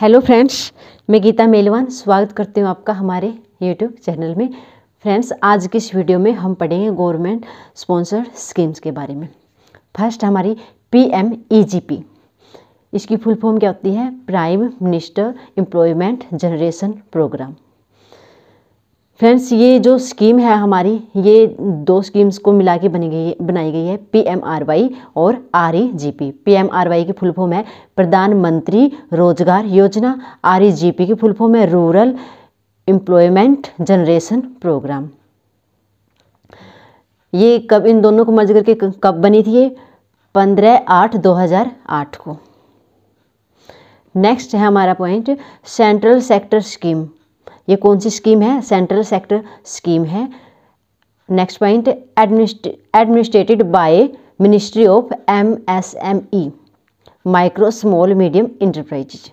Hello friends मैं गीता मेलवान स्वागत करती हूँ आपका हमारे यूट्यूब चैनल में फ्रेंड्स आज की इस वीडियो में हम पढ़ेंगे गवर्नमेंट स्पॉन्सर स्कीम्स के बारे में फर्स्ट हमारी P M E G P इसकी फुल फॉर्म क्या होती है prime minister employment generation programme friends ये जो स्कीम है हमारी ये दो स्कीम्स को मिला के बनी गई बनाई गई है पी एम आर वाई और R E G P P M R Y की फुल फॉर्म है Pradhan Mantri Rozgar Yojana R E G P की फुल फॉर्म है रूरल एम्प्लॉयमेंट जनरेशन प्रोग्राम ये कब इन दोनों को मर्ज करके कब बनी थी ये पंद्रह आठ दो हज़ार आठ को नेक्स्ट है हमारा पॉइंट सेंट्रल सेक्टर स्कीम ये कौन सी स्कीम है सेंट्रल सेक्टर स्कीम है next point administered by ministry of M S M E micro small medium enterprises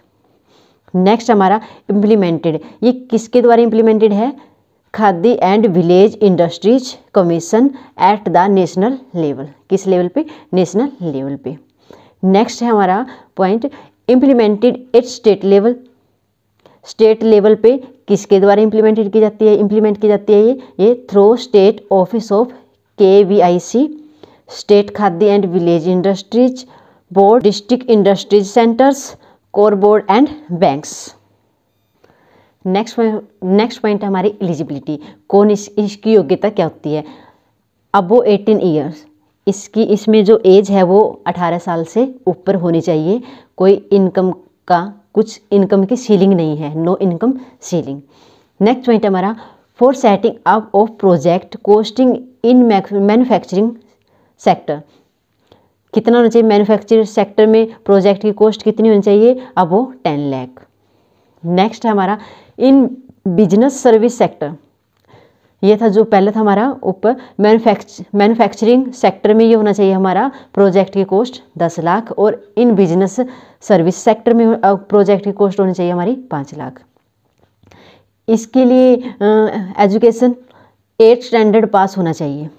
next हमारा इम्प्लीमेंटेड ये किसके द्वारा इम्प्लीमेंटेड है Khadi and village industries commission at the national level किस लेवल पे नेशनल लेवल पे next है हमारा point implemented at state level state level पे किसके द्वारा इम्प्लीमेंटेड की जाती है इम्प्लीमेंट की जाती है ये ये through state office of K V I C state Khadi and village industries board district industries centres coir board and banks next next point है हमारी एलिजिबिलिटी कौन इस इसकी योग्यता क्या होती है अब वो एटीन ईयर्स इसकी इसमें जो एज है वो अठारह साल से ऊपर होनी चाहिए कोई इनकम का कुछ इनकम की सीलिंग नहीं है no income ceiling next point हमारा for setting up of project costing in manufacturing sector कितना होना चाहिए मैन्युफैक्चरिंग सेक्टर में प्रोजेक्ट की कॉस्ट कितनी होनी चाहिए अब वो टेन लैख नेक्स्ट हमारा इन बिजनेस सर्विस सेक्टर ये था जो पहले था हमारा ऊपर मैनुफैक्च मैनुफैक्चरिंग सेक्टर में ये होना चाहिए हमारा प्रोजेक्ट की कॉस्ट दस लाख और इन बिजनेस सर्विस सेक्टर में प्रोजेक्ट की कॉस्ट होनी चाहिए हमारी पाँच लाख इसके लिए एजुकेशन एट स्टैंडर्ड पास होना चाहिए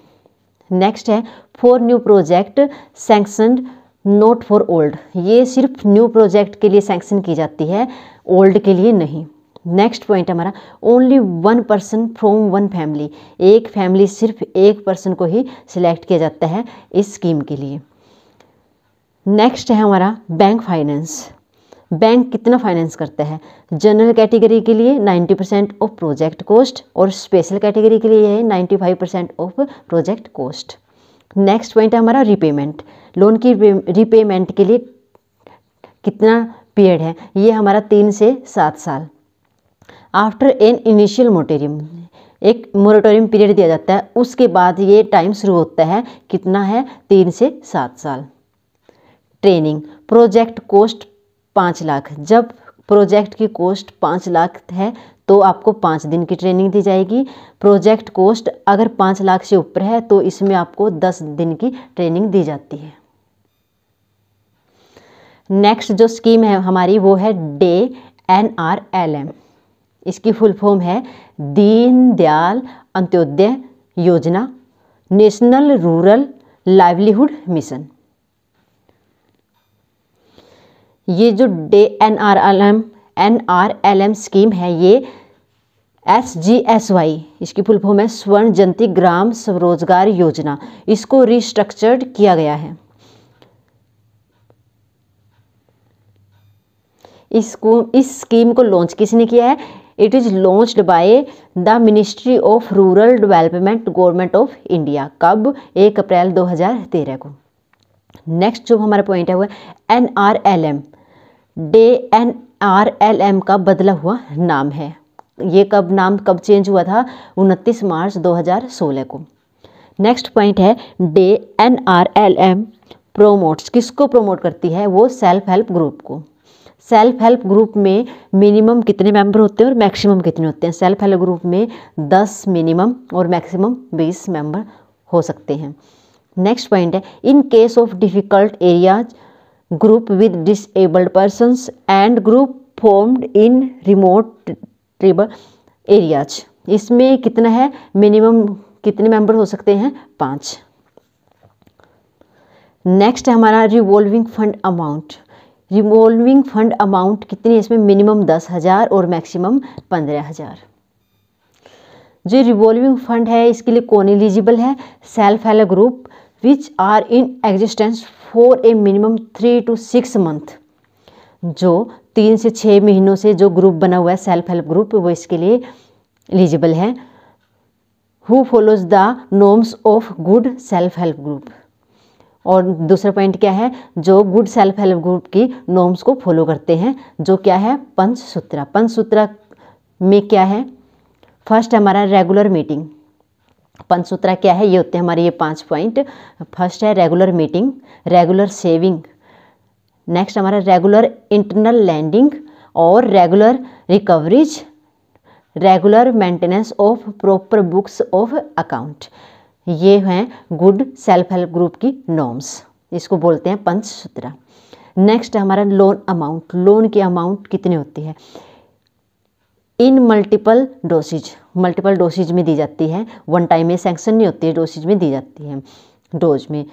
नेक्स्ट है for new project sanctioned not for old ये सिर्फ न्यू प्रोजेक्ट के लिए सेंक्शन की जाती है ओल्ड के लिए नहीं नेक्स्ट पॉइंट हमारा only one person from one family एक फैमिली सिर्फ एक पर्सन को ही सिलेक्ट किया जाता है इस स्कीम के लिए नेक्स्ट है हमारा बैंक फाइनेंस बैंक कितना फाइनेंस करता है जनरल कैटेगरी के लिए 90 परसेंट ऑफ प्रोजेक्ट कॉस्ट और स्पेशल कैटेगरी के लिए है 95 percent of project cost next point है हमारा रिपेमेंट लोन की रिपेमेंट के लिए कितना पीरियड है ये हमारा तीन से सात साल आफ्टर एन इनिशियल मोटेरियम एक मोरेटोरियम पीरियड दिया जाता है उसके बाद ये टाइम शुरू होता है कितना है तीन से सात साल ट्रेनिंग प्रोजेक्ट कोस्ट पाँच लाख जब प्रोजेक्ट की कोस्ट पाँच लाख है तो आपको पाँच दिन की ट्रेनिंग दी जाएगी प्रोजेक्ट कोस्ट अगर पाँच लाख से ऊपर है तो इसमें आपको दस दिन की ट्रेनिंग दी जाती है नेक्स्ट जो स्कीम है हमारी वो है DAY N R L M इसकी फुल फॉर्म है Deen Dayal Antyodaya Yojana national rural livelihood mission ये जो DAY N R L M N R L M scheme है ये एस जी एस वाई इसकी फुल फॉर्म है स्वर्ण जयंती ग्राम स्वरोजगार योजना इसको रिस्ट्रक्चर्ड किया गया है इसको इस स्कीम को लॉन्च किसने किया है it is launched by the ministry of rural development government of India कब एक अप्रैल 2013 को नेक्स्ट जो हमारा पॉइंट है वो N R L M DAY N R L M का बदला हुआ नाम है ये कब नाम कब चेंज हुआ था 29 मार्च 2016 को नेक्स्ट पॉइंट है DAY N R L M promotes किसको प्रोमोट करती है वो सेल्फ हेल्प ग्रुप को सेल्फ हेल्प ग्रुप में मिनिमम कितने मेंबर होते हैं और मैक्सिमम कितने होते हैं सेल्फ हेल्प ग्रुप में 10 मिनिमम और मैक्सिमम 20 मेंबर हो सकते हैं नेक्स्ट पॉइंट है in case of difficult areas group with disabled persons and group formed in remote tribal areas इसमें कितना है मिनिमम कितने मेंबर हो सकते हैं पाँच नेक्स्ट है हमारा revolving fund amount revolving fund amount कितनी है इसमें मिनिमम दस हज़ार और मैक्सिमम पंद्रह हज़ार जो रिवॉल्विंग फंड है इसके लिए कौन एलिजिबल है self help group which are in existence for a minimum three to six month जो तीन से छः महीनों से जो ग्रुप बना हुआ है सेल्फ हेल्प ग्रुप वो इसके लिए एलिजिबल है who follows the norms of good self help group और दूसरा पॉइंट क्या है जो गुड सेल्फ हेल्प ग्रुप की नॉर्म्स को फॉलो करते हैं जो क्या है पंच सूत्रा पंच सूत्रा में क्या है फर्स्ट हमारा रेगुलर मीटिंग पंचसूत्रा क्या है ये होते हैं हमारे ये पांच पॉइंट फर्स्ट है regular meeting regular saving next हमारा रेगुलर इंटरनल लैंडिंग और regular recoveries regular maintenance of proper books of account ये हैं गुड सेल्फ हेल्प ग्रुप की नॉर्म्स इसको बोलते हैं पंच नेक्स्ट हमारा लोन अमाउंट लोन की अमाउंट कितनी होती है in multiple doses multiple doses में दी जाती है वन टाइम में सेंक्शन नहीं होती है डोसेज में दी जाती है डोज में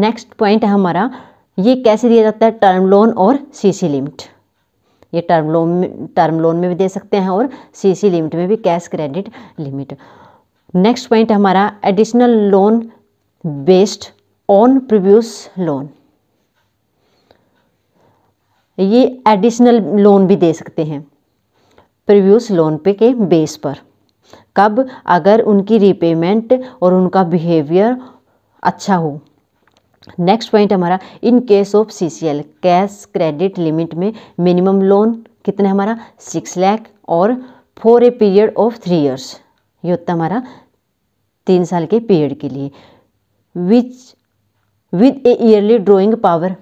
नेक्स्ट पॉइंट है हमारा ये कैसे दिया जाता है टर्म लोन और सीसी लिमिट ये टर्म लोन टर्म लोन में भी दे सकते हैं और सीसी लिमिट में भी cash credit limit next point हमारा additional loan based on previous loan ये एडिशनल लोन भी दे सकते हैं प्रीवियस लोन पे के बेस पर कब अगर उनकी रिपेमेंट और उनका बिहेवियर अच्छा हो नेक्स्ट पॉइंट हमारा in case of C cash credit limit में मिनिमम लोन कितना हमारा सिक्स लैख और for a period of three years ये होता हमारा तीन साल के पीरियड के लिए which with a yearly drawing power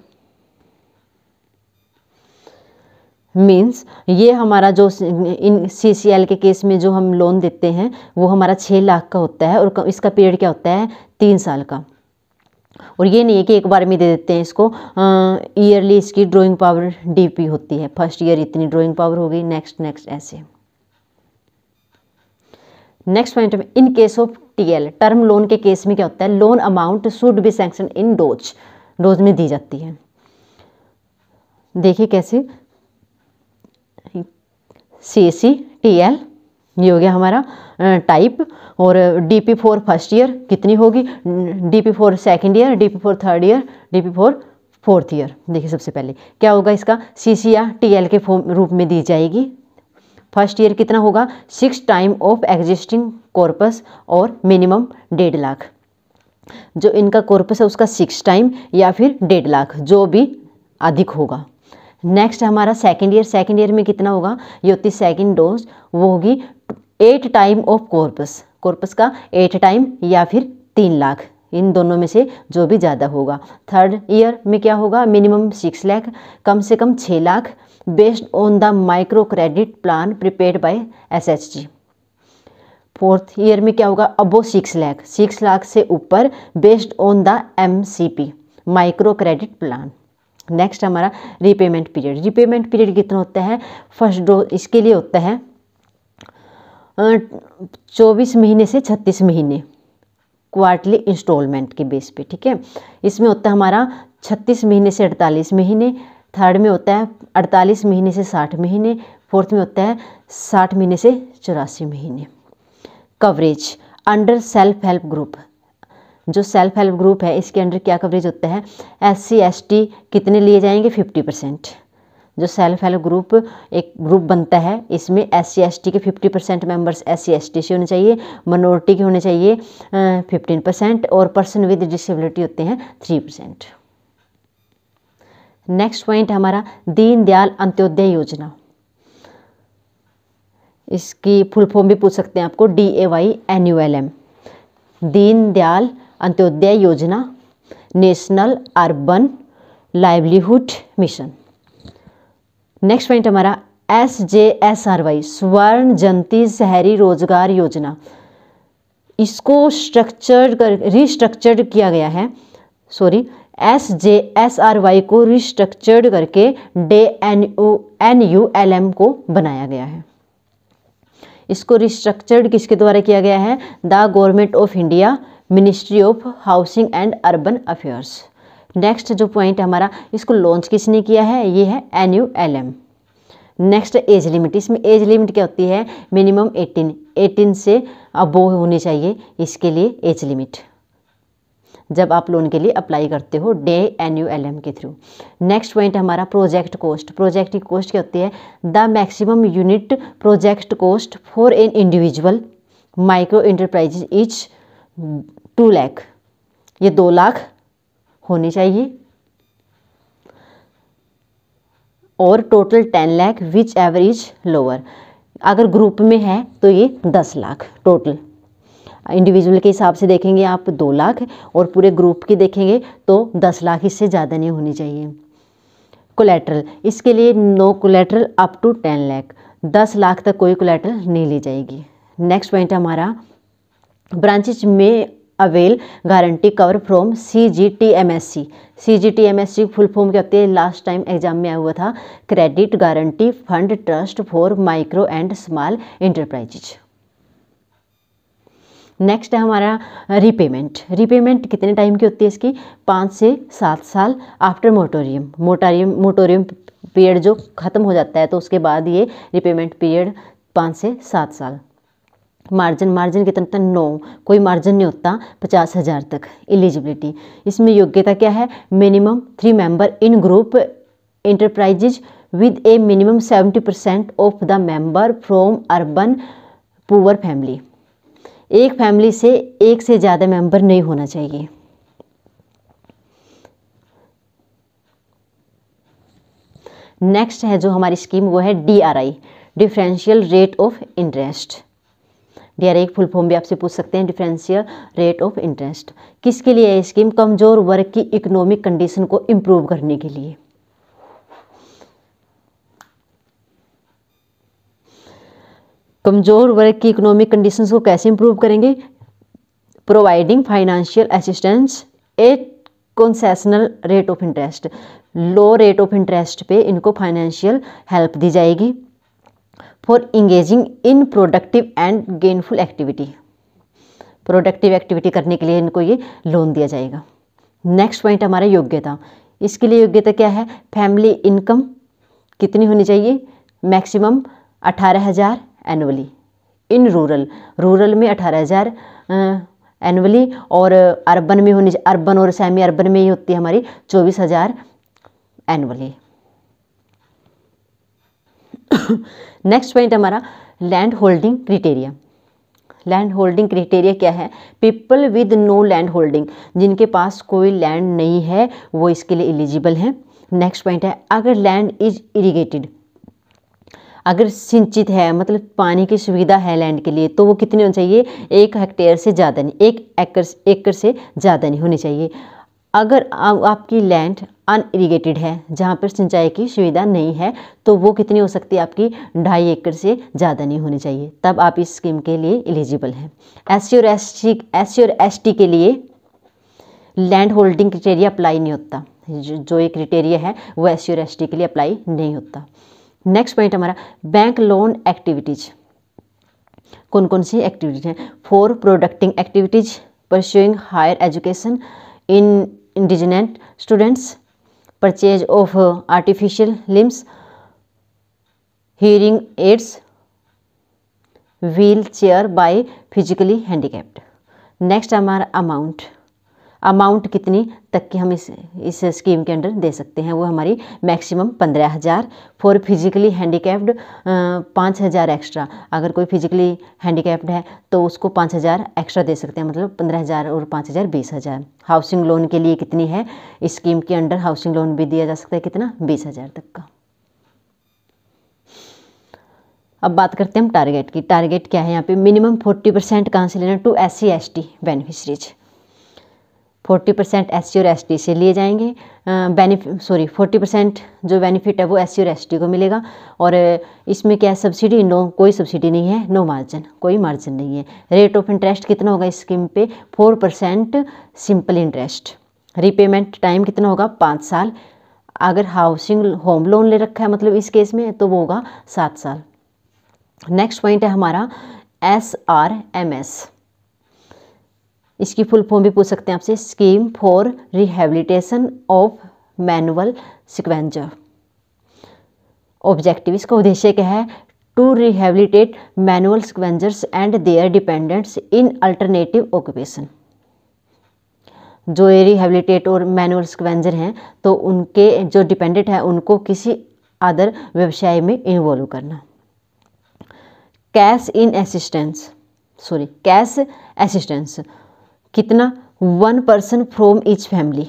means ये हमारा जो इन सी सी एल के केस में जो हम लोन देते हैं वो हमारा छः लाख का होता है और इसका पीरियड क्या होता है तीन साल का और ये नहीं है कि एक बार में दे देते हैं इसको ईयरली इसकी ड्राइंग पावर डीपी होती है फर्स्ट ईयर इतनी ड्राइंग पावर होगी नेक्स्ट नेक्स्ट ऐसे नेक्स्ट पॉइंट में in case of TL term loan के केस में क्या होता है loan amount should be sanction in dose dose में दी जाती है देखिए कैसे सी सी टी एल ये हो गया हमारा टाइप और D P for first year कितनी होगी D P for second year D P for third year D P for fourth year देखिए सबसे पहले क्या होगा इसका सी सी या टी एल के फॉर्म रूप में दी जाएगी फर्स्ट ईयर कितना होगा six time of existing corpus और मिनिमम डेढ़ लाख जो इनका कॉर्पस है उसका सिक्स टाइम या फिर डेढ़ लाख जो भी अधिक होगा नेक्स्ट हमारा सेकेंड ईयर सेकेंड ईयर में कितना होगा ये होती सेकेंड डोज वो होगी eight time of corpus corpus का एट टाइम या फिर तीन लाख इन दोनों में से जो भी ज़्यादा होगा थर्ड ईयर में क्या होगा मिनिमम सिक्स लाख कम से कम छः lakh based on the micro credit plan prepare by SHG fourth year में क्या होगा above six lakh six lakh से ऊपर based on the MCP micro credit plan next हमारा रीपेमेंट पीरियड रीपेमेंट पीरियड कितना होता है फर्स्ट डोज इसके लिए होता है चौबीस महीने से छत्तीस महीने क्वार्टली इंस्टॉलमेंट के बेस पे ठीक है इसमें होता है हमारा छत्तीस महीने से अड़तालीस महीने थर्ड में होता है अड़तालीस महीने से साठ महीने फोर्थ में होता है साठ महीने से चौरासी महीने coverage under self help group जो सेल्फ हेल्प ग्रुप है इसके अंडर क्या कवरेज होता है एस सी एस टी कितने लिए जाएंगे फिफ्टी परसेंट जो सेल्फ हेल्प ग्रुप एक ग्रुप बनता है इसमें एस सी एस टी के fifty percent members S C S T से होने चाहिए मनोरिटी के होने चाहिए फिफ्टीन परसेंट और पर्सन विद डिसेबिलिटी होते हैं थ्री परसेंट नेक्स्ट पॉइंट हमारा दीनदयाल अंत्योदय योजना इसकी फुल फॉर्म भी पूछ सकते हैं आपको D A Y N U L M Deendayal Antyodaya Yojana national urban livelihood mission next point हमारा S J S R Y Swarna Jayanti शहरी रोजगार योजना इसको स्ट्रक्चर्ड कर रिस्ट्रक्चर्ड किया गया है sorry S J S R Y को रिस्ट्रक्चर्ड करके DAY N U N U L M को बनाया गया है इसको रिस्ट्रक्चर्ड किसके द्वारा किया गया है the government of India ministry of housing and urban affairs next जो पॉइंट है हमारा इसको लॉन्च किसने किया है ये है N U L M next age limit इसमें एज लिमिट क्या होती है मिनिमम 18 18 से अबो होनी चाहिए इसके लिए एज लिमिट जब आप लोन के लिए अप्लाई करते हो DAY N U L M के थ्रू नेक्स्ट पॉइंट हमारा प्रोजेक्ट कॉस्ट प्रोजेक्ट की कॉस्ट क्या होती है the maximum unit project cost for an individual micro enterprises each two lakh ये दो लाख होनी चाहिए और total ten lakh which average lower अगर ग्रुप में है तो ये दस लाख टोटल इंडिविजुअल के हिसाब से देखेंगे आप दो लाख और पूरे ग्रुप की देखेंगे तो दस लाख इससे ज़्यादा नहीं होनी चाहिए कोलेट्रल इसके लिए no collateral up to ten lakh दस लाख तक कोई कोलेट्रल नहीं ली जाएगी नेक्स्ट पॉइंट हमारा ब्रांचेज में avail guarantee cover from C G T M S C C G T M S C full form क्या होती है लास्ट टाइम एग्जाम में आया हुआ था credit guarantee fund trust for micro and small enterprises next है हमारा repayment repayment कितने टाइम की होती है इसकी पाँच से सात साल after moratorium moratorium moratorium period जो ख़त्म हो जाता है तो उसके बाद ये रिपेमेंट पीरियड पाँच से सात साल मार्जिन मार्जिन कितना होता है नौ कोई मार्जिन नहीं होता पचास हज़ार तक एलिजिबिलिटी इसमें योग्यता क्या है minimum three member in group enterprises with a minimum seventy percent of the member from urban poor family एक फैमिली से एक से ज़्यादा मेंबर नहीं होना चाहिए नेक्स्ट है जो हमारी स्कीम वो है D R I differential rate of interest एक फुल फॉर्म भी आपसे पूछ सकते हैं डिफरेंशियल रेट ऑफ इंटरेस्ट किसके लिए है स्कीम कमज़ोर वर्ग की इकोनॉमिक कंडीशन को इम्प्रूव करने के लिए कमज़ोर वर्ग की इकोनॉमिक कंडीशन को कैसे इम्प्रूव करेंगे providing financial assistance at concessional rate of interest low rate of interest पे इनको फाइनेंशियल हेल्प दी जाएगी for engaging in productive and gainful activity productive activity करने के लिए इनको ये लोन दिया जाएगा नेक्स्ट पॉइंट हमारा योग्यता इसके लिए योग्यता क्या है फैमिली इनकम कितनी होनी चाहिए मैक्सिमम अठारह हज़ार एनुअली इन रूरल रूरल में अठारह हज़ार एनुअली और अर्बन में होनी अर्बन और सेमी अर्बन में ही होती है हमारी चौबीस हज़ार एनुअली नेक्स्ट पॉइंट हमारा land holding criteria land holding criteria क्या है people with no land holding जिनके पास कोई लैंड नहीं है वो इसके लिए एलिजिबल हैं नेक्स्ट पॉइंट है अगर लैंड इज इरीगेटेड अगर सिंचित है मतलब पानी की सुविधा है लैंड के लिए तो वो कितने होने चाहिए एक हेक्टेयर से ज़्यादा नहीं एक एकड़ एकड़ से ज़्यादा नहीं होने चाहिए अगर आपकी लैंड अन इरीगेटेड है जहाँ पर सिंचाई की सुविधा नहीं है तो वो कितनी हो सकती है आपकी ढाई एकड़ से ज़्यादा नहीं होनी चाहिए तब आप इस स्कीम के लिए एलिजिबल हैं एस सी और एस सी एस सी और एस टी के लिए लैंड होल्डिंग क्रिटेरिया अप्लाई नहीं होता जो ये क्रिटेरिया है वो एस सी और एस टी के लिए अप्लाई नहीं होता नेक्स्ट पॉइंट हमारा बैंक लोन एक्टिविटीज़ कौन कौन सी एक्टिविटीज़ हैं for producting activities pursuing higher education in indigent students, purchase of uh, artificial limbs, hearing aids, wheelchair by physically handicapped. Next, our amount. Amount कितनी तक की हम इस इस स्कीम के अंडर दे सकते हैं वो हमारी मैक्सिमम पंद्रह हज़ार फॉर फिजिकली हैंडीकैप्ड पाँच हज़ार एक्स्ट्रा अगर कोई फिजिकली हैंडीकैप्ड है तो उसको पाँच हज़ार एक्स्ट्रा दे सकते हैं मतलब पंद्रह हज़ार और पाँच हज़ार बीस हज़ार हाउसिंग लोन के लिए कितनी है इस स्कीम के अंडर हाउसिंग लोन भी दिया जा सकता है कितना बीस हज़ार तक का अब बात करते हैं हम टारगेट की टारगेट क्या है यहाँ पे मिनिमम फोर्टी परसेंट कहाँ से लेना to S C S T beneficiaries forty percent S और एस से लिए जाएंगे बेनिफिट सॉरी फोर्टी परसेंट जो बेनिफिट है वो एस और एस को मिलेगा और इसमें क्या है सब्सिडी नो कोई सब्सिडी नहीं है नो मार्जिन कोई मार्जिन नहीं है रेट ऑफ इंटरेस्ट कितना होगा इस स्कीम पे four percent simple interest repayment time कितना होगा पाँच साल अगर हाउसिंग होम लोन ले रखा है मतलब इस केस में तो वो होगा सात साल नेक्स्ट पॉइंट है हमारा एस आर एम एस इसकी फुल फॉर्म भी पूछ सकते हैं आपसे scheme for rehabilitation of manual scavenger objective इसका उद्देश्य क्या है to rehabilitate manual scavengers and their dependents in alternative occupation जो ये रिहेबिलिटेट और मैनुअल स्क्वेंजर हैं तो उनके जो डिपेंडेंट हैं उनको किसी अदर व्यवसाय में इन्वॉल्व करना cash in assistance sorry cash assistance कितना one person from each family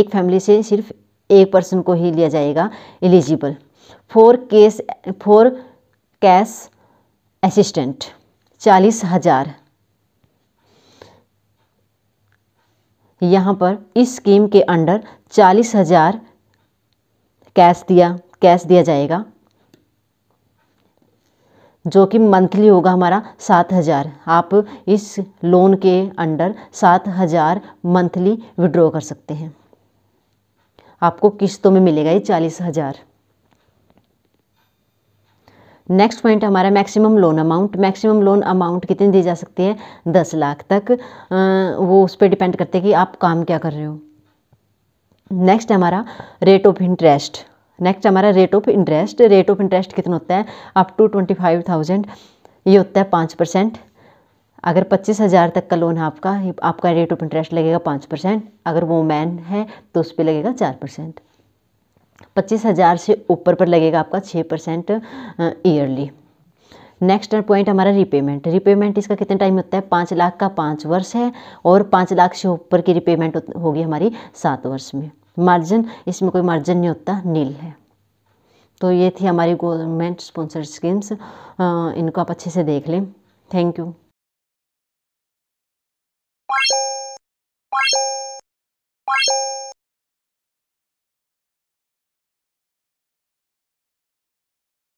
एक फैमिली से सिर्फ एक पर्सन को ही लिया जाएगा eligible for case for cash assistant चालीस हजार यहाँ पर इस स्कीम के अंडर चालीस हजार कैश दिया कैश दिया जाएगा जो कि मंथली होगा हमारा सात हज़ार आप इस लोन के अंडर सात हज़ार मंथली विड्रॉ कर सकते हैं आपको किस्तों में मिलेगा ये चालीस हज़ार नेक्स्ट पॉइंट हमारा maximum loan amount maximum loan amount कितने दिए जा सकते हैं दस लाख तक वो उस पर डिपेंड करते हैं कि आप काम क्या कर रहे हो नेक्स्ट हमारा रेट ऑफ इंटरेस्ट नेक्स्ट हमारा rate of interest rate of interest कितना होता है up to twenty five thousand ये होता है पाँच परसेंट अगर पच्चीस हज़ार तक का लोन है आपका आपका रेट ऑफ इंटरेस्ट लगेगा पाँच परसेंट अगर वो मैन है तो उस पर लगेगा चार परसेंट पच्चीस हज़ार से ऊपर पर लगेगा आपका छः परसेंट ईयरली नेक्स्ट पॉइंट हमारा रिपेमेंट रिपेमेंट इसका कितना टाइम होता है पाँच लाख का पाँच वर्ष है और पाँच लाख से ऊपर की रिपेमेंट होगी हमारी सात वर्ष में मार्जिन इसमें कोई मार्जिन नहीं होता नील है तो ये थी हमारी गवर्नमेंट स्पॉन्सर स्कीम्स इनको आप अच्छे से देख लें थैंक यू